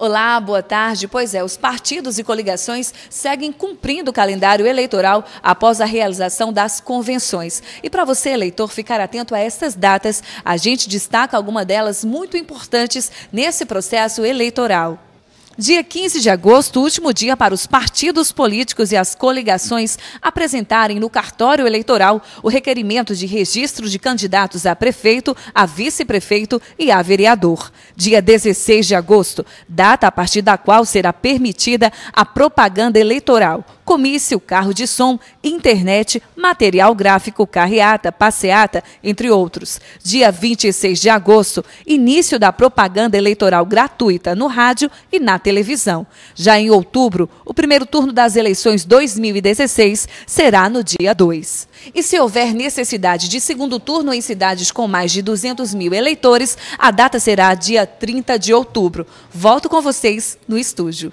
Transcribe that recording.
Olá, boa tarde. Pois é, os partidos e coligações seguem cumprindo o calendário eleitoral após a realização das convenções. E para você, eleitor, ficar atento a estas datas, a gente destaca alguma delas muito importantes nesse processo eleitoral. Dia 15 de agosto, último dia para os partidos políticos e as coligações apresentarem no cartório eleitoral o requerimento de registro de candidatos a prefeito, a vice-prefeito e a vereador. Dia 16 de agosto, data a partir da qual será permitida a propaganda eleitoral comício, carro de som, internet, material gráfico, carreata, passeata, entre outros. Dia 26 de agosto, início da propaganda eleitoral gratuita no rádio e na televisão. Já em outubro, o primeiro turno das eleições 2016 será no dia 2. E se houver necessidade de segundo turno em cidades com mais de 200 mil eleitores, a data será dia 30 de outubro. Volto com vocês no estúdio.